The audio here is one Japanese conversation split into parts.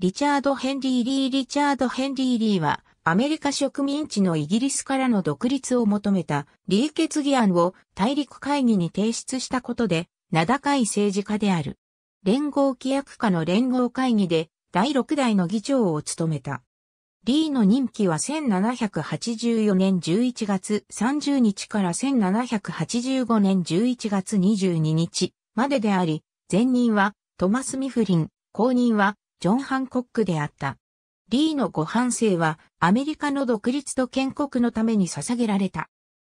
リチャード・ヘンリー・リー・リチャード・ヘンリー・リーは、アメリカ植民地のイギリスからの独立を求めた、リー決議案を大陸会議に提出したことで、名高い政治家である。連合規約下の連合会議で、第6代の議長を務めた。リーの任期は1784年11月30日から1785年11月22日までであり、前任はトマス・ミフリン、後任はジョン・ハンコックであった。リーのご半生はアメリカの独立と建国のために捧げられた。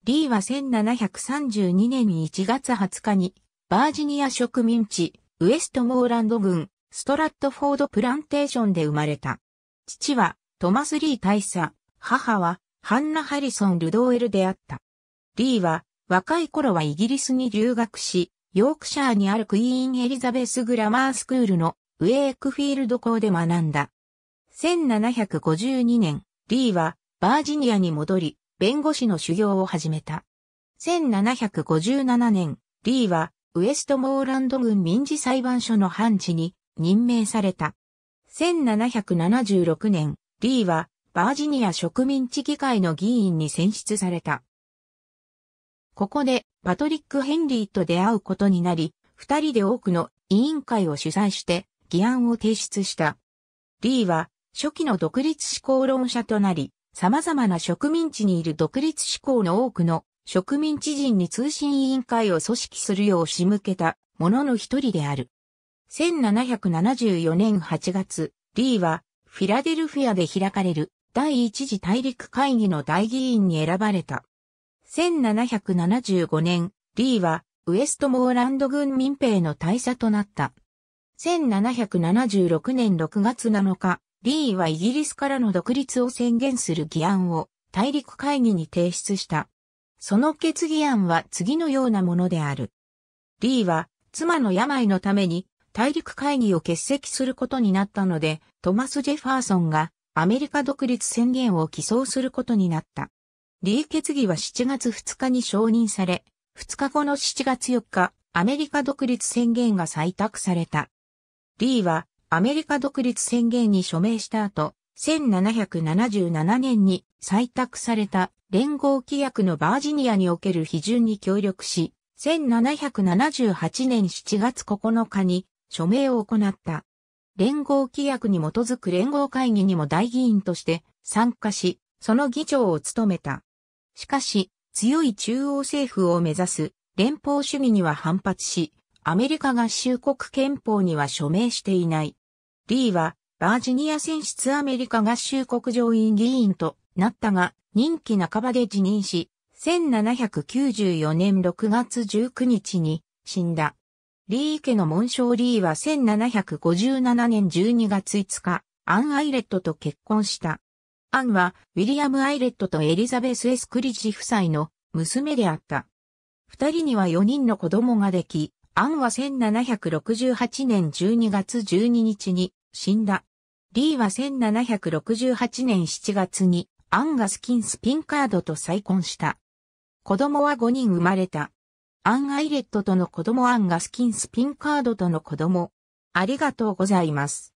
リーは1732年1月20日にバージニア植民地ウエストモーランド郡ストラットフォードプランテーションで生まれた。父はトマス・リー大佐、母はハンナ・ハリソン・ルドーエルであった。リーは若い頃はイギリスに留学し、ヨークシャーにあるクイーン・エリザベス・グラマースクールのウェークフィールド校で学んだ。1752年、リーはバージニアに戻り、弁護士の修行を始めた。1757年、リーはウエストモーランド軍民事裁判所の判事に任命された。1776年、リーはバージニア植民地議会の議員に選出された。ここでパトリック・ヘンリーと出会うことになり、二人で多くの委員会を主催して議案を提出した。リーは、初期の独立志向論者となり、様々な植民地にいる独立志向の多くの植民地人に通信委員会を組織するよう仕向けた者の一人である。1774年8月、リーはフィラデルフィアで開かれる第一次大陸会議の大議員に選ばれた。1775年、リーはウエストモーランド軍民兵の大佐となった。1776年6月7日、リーはイギリスからの独立を宣言する議案を大陸会議に提出した。その決議案は次のようなものである。リーは妻の病のために大陸会議を欠席することになったので、トマス・ジェファーソンがアメリカ独立宣言を起草することになった。リー決議は7月2日に承認され、2日後の7月4日、アメリカ独立宣言が採択された。リーはアメリカ独立宣言に署名した後、1777年に採択された連合規約のバージニアにおける批准に協力し、1778年7月9日に署名を行った。連合規約に基づく連合会議にも大議員として参加し、その議長を務めた。しかし、強い中央政府を目指す連邦主義には反発し、アメリカ合衆国憲法には署名していない。リーは、バージニア選出アメリカ合衆国上院議員となったが、任期半ばで辞任し、1794年6月19日に死んだ。リー家の紋章リーは1757年12月5日、アン・アイレットと結婚した。アンは、ウィリアム・アイレットとエリザベス・エスクリッジ夫妻の娘であった。二人には四人の子供ができ、アンは1768年12月12日に死んだ。リーは1768年7月にアンがスキンスピンカードと再婚した。子供は5人生まれた。アン・アイレットとの子供アンがスキンスピンカードとの子供。ありがとうございます。